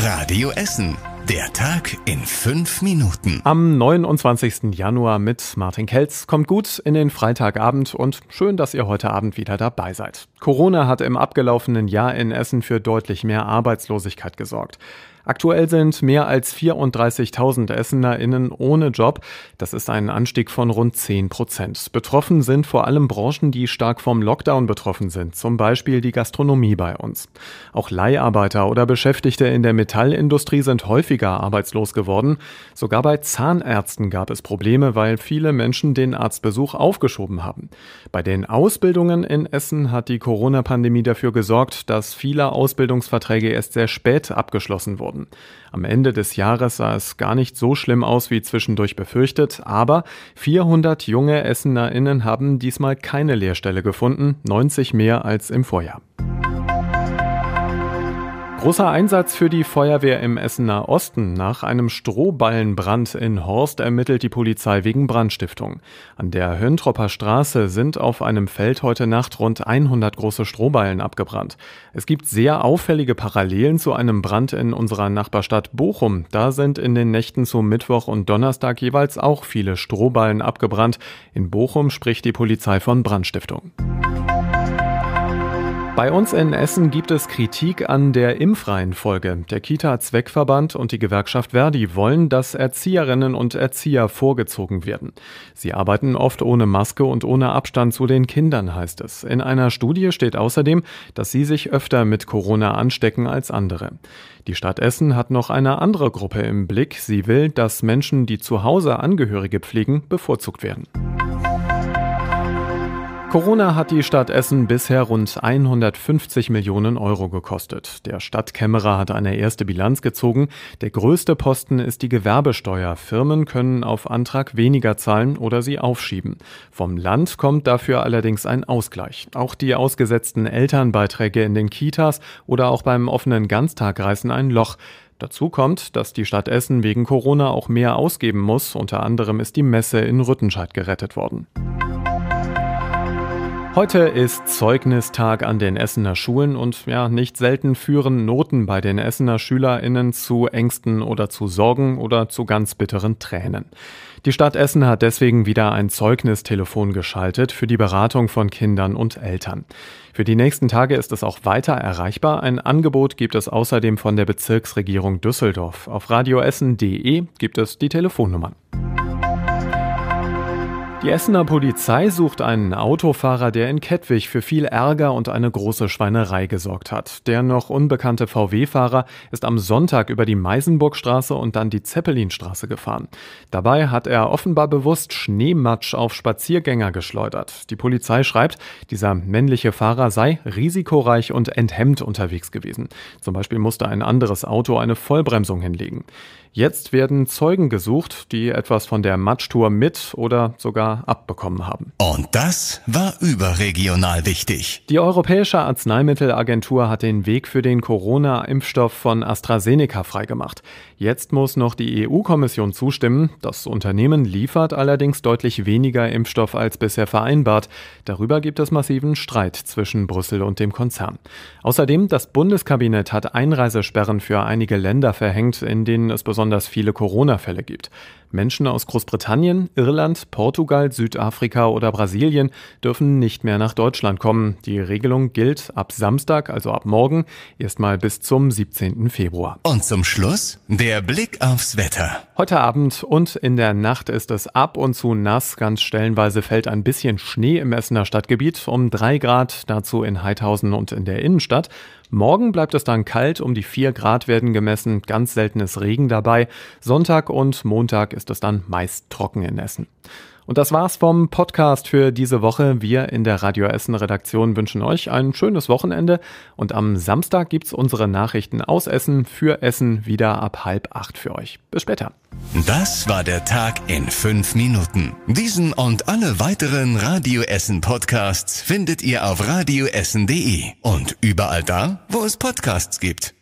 Radio Essen. Der Tag in fünf Minuten. Am 29. Januar mit Martin Kelz. Kommt gut in den Freitagabend und schön, dass ihr heute Abend wieder dabei seid. Corona hat im abgelaufenen Jahr in Essen für deutlich mehr Arbeitslosigkeit gesorgt. Aktuell sind mehr als 34.000 EssenerInnen ohne Job. Das ist ein Anstieg von rund 10 Prozent. Betroffen sind vor allem Branchen, die stark vom Lockdown betroffen sind, zum Beispiel die Gastronomie bei uns. Auch Leiharbeiter oder Beschäftigte in der Metallindustrie sind häufiger arbeitslos geworden. Sogar bei Zahnärzten gab es Probleme, weil viele Menschen den Arztbesuch aufgeschoben haben. Bei den Ausbildungen in Essen hat die Corona-Pandemie dafür gesorgt, dass viele Ausbildungsverträge erst sehr spät abgeschlossen wurden haben. Am Ende des Jahres sah es gar nicht so schlimm aus wie zwischendurch befürchtet, aber 400 junge EssenerInnen haben diesmal keine Lehrstelle gefunden, 90 mehr als im Vorjahr. Großer Einsatz für die Feuerwehr im Essener Osten. Nach einem Strohballenbrand in Horst ermittelt die Polizei wegen Brandstiftung. An der Höntropper Straße sind auf einem Feld heute Nacht rund 100 große Strohballen abgebrannt. Es gibt sehr auffällige Parallelen zu einem Brand in unserer Nachbarstadt Bochum. Da sind in den Nächten zu Mittwoch und Donnerstag jeweils auch viele Strohballen abgebrannt. In Bochum spricht die Polizei von Brandstiftung. Bei uns in Essen gibt es Kritik an der Impfreihenfolge. Der Kita-Zweckverband und die Gewerkschaft Verdi wollen, dass Erzieherinnen und Erzieher vorgezogen werden. Sie arbeiten oft ohne Maske und ohne Abstand zu den Kindern, heißt es. In einer Studie steht außerdem, dass sie sich öfter mit Corona anstecken als andere. Die Stadt Essen hat noch eine andere Gruppe im Blick. Sie will, dass Menschen, die zu Hause Angehörige pflegen, bevorzugt werden. Corona hat die Stadt Essen bisher rund 150 Millionen Euro gekostet. Der Stadtkämmerer hat eine erste Bilanz gezogen. Der größte Posten ist die Gewerbesteuer. Firmen können auf Antrag weniger zahlen oder sie aufschieben. Vom Land kommt dafür allerdings ein Ausgleich. Auch die ausgesetzten Elternbeiträge in den Kitas oder auch beim offenen Ganztag reißen ein Loch. Dazu kommt, dass die Stadt Essen wegen Corona auch mehr ausgeben muss. Unter anderem ist die Messe in Rüttenscheid gerettet worden. Heute ist Zeugnistag an den Essener Schulen und ja, nicht selten führen Noten bei den Essener SchülerInnen zu Ängsten oder zu Sorgen oder zu ganz bitteren Tränen. Die Stadt Essen hat deswegen wieder ein Zeugnistelefon geschaltet für die Beratung von Kindern und Eltern. Für die nächsten Tage ist es auch weiter erreichbar. Ein Angebot gibt es außerdem von der Bezirksregierung Düsseldorf. Auf radioessen.de gibt es die Telefonnummern. Die Essener Polizei sucht einen Autofahrer, der in Kettwig für viel Ärger und eine große Schweinerei gesorgt hat. Der noch unbekannte VW-Fahrer ist am Sonntag über die Meisenburgstraße und dann die Zeppelinstraße gefahren. Dabei hat er offenbar bewusst Schneematsch auf Spaziergänger geschleudert. Die Polizei schreibt, dieser männliche Fahrer sei risikoreich und enthemmt unterwegs gewesen. Zum Beispiel musste ein anderes Auto eine Vollbremsung hinlegen. Jetzt werden Zeugen gesucht, die etwas von der Matschtour mit oder sogar abbekommen haben. Und das war überregional wichtig. Die Europäische Arzneimittelagentur hat den Weg für den Corona-Impfstoff von AstraZeneca freigemacht. Jetzt muss noch die EU-Kommission zustimmen. Das Unternehmen liefert allerdings deutlich weniger Impfstoff als bisher vereinbart. Darüber gibt es massiven Streit zwischen Brüssel und dem Konzern. Außerdem, das Bundeskabinett hat Einreisesperren für einige Länder verhängt, in denen es besonders besonders viele Corona-Fälle gibt. Menschen aus Großbritannien, Irland, Portugal, Südafrika oder Brasilien dürfen nicht mehr nach Deutschland kommen. Die Regelung gilt ab Samstag, also ab morgen, erstmal bis zum 17. Februar. Und zum Schluss der Blick aufs Wetter. Heute Abend und in der Nacht ist es ab und zu nass. Ganz stellenweise fällt ein bisschen Schnee im Essener Stadtgebiet um 3 Grad, dazu in Heidhausen und in der Innenstadt. Morgen bleibt es dann kalt, um die 4 Grad werden gemessen, ganz seltenes Regen dabei. Sonntag und Montag ist es dann meist trocken in Essen. Und das war's vom Podcast für diese Woche. Wir in der Radio Essen Redaktion wünschen euch ein schönes Wochenende und am Samstag gibt's unsere Nachrichten aus Essen für Essen wieder ab halb acht für euch. Bis später. Das war der Tag in fünf Minuten. Diesen und alle weiteren Radio Essen Podcasts findet ihr auf radioessen.de und überall da, wo es Podcasts gibt.